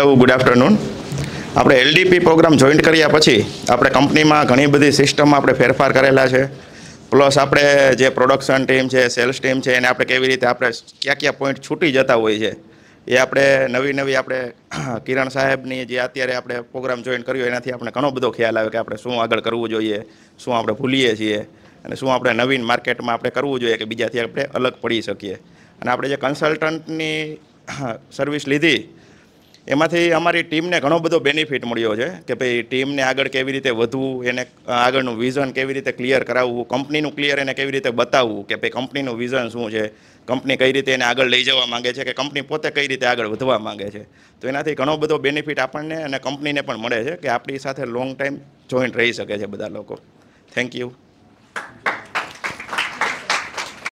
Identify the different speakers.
Speaker 1: hello good afternoon આપણે એલડીપી programme joint કર્યા પછી આપણે કંપનીમાં ઘણી બધી સિસ્ટમમાં આપણે ફેરફાર કરેલા છે પ્લસ આપણે જે પ્રોડક્શન ટીમ છે સેલ્સ ટીમ છે એને આપણે કેવી રીતે આપણે ક્યાં ક્યાં પોઈન્ટ છૂટી જતા હોય છે એ આપણે નવી નવી આપણે કિરણ સાહેબની જે અત્યારે આપણે પ્રોગ્રામ જોઈન કર્યો એનાથી આપણે ઘણો બધો ખ્યાલ આવે કે આપણે શું આગળ કરવું જોઈએ શું આપણે ભૂલીએ છીએ અને શું આપણે નવીન માર્કેટમાં આપણે કરવું જોઈએ કે બીજાથી આપણે અલગ પડી શકીએ અને આપણે જે કન્સલ્ટન્ટની સર્વિસ લીધી એમાંથી અમારી ટીમને ઘણો બધો બેનિફિટ મળ્યો છે કે ભાઈ ટીમને આગળ કેવી રીતે વધવું એને આગળનું વિઝન કેવી રીતે ક્લિયર કરાવવું કંપનીનું ક્લિયર એને કેવી રીતે બતાવવું કે ભાઈ કંપનીનું વિઝન શું છે કંપની કઈ રીતે એને આગળ લઈ જવા માગે છે કે કંપની પોતે કઈ રીતે આગળ વધવા માગે છે તો એનાથી ઘણો બધો બેનિફિટ આપણને અને કંપનીને પણ મળે છે કે આપણી સાથે લોંગ ટાઈમ જોઈન્ટ રહી શકે છે બધા લોકો થેન્ક યુ